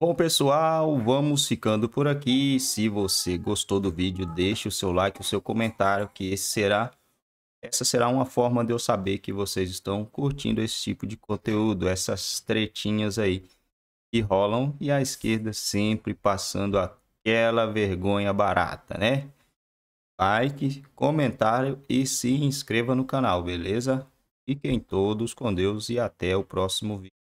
Bom, pessoal, vamos ficando por aqui. Se você gostou do vídeo, deixe o seu like, o seu comentário, que esse será essa será uma forma de eu saber que vocês estão curtindo esse tipo de conteúdo, essas tretinhas aí que rolam e a esquerda sempre passando aquela vergonha barata, né? Like, comentário e se inscreva no canal, beleza? Fiquem todos com Deus e até o próximo vídeo.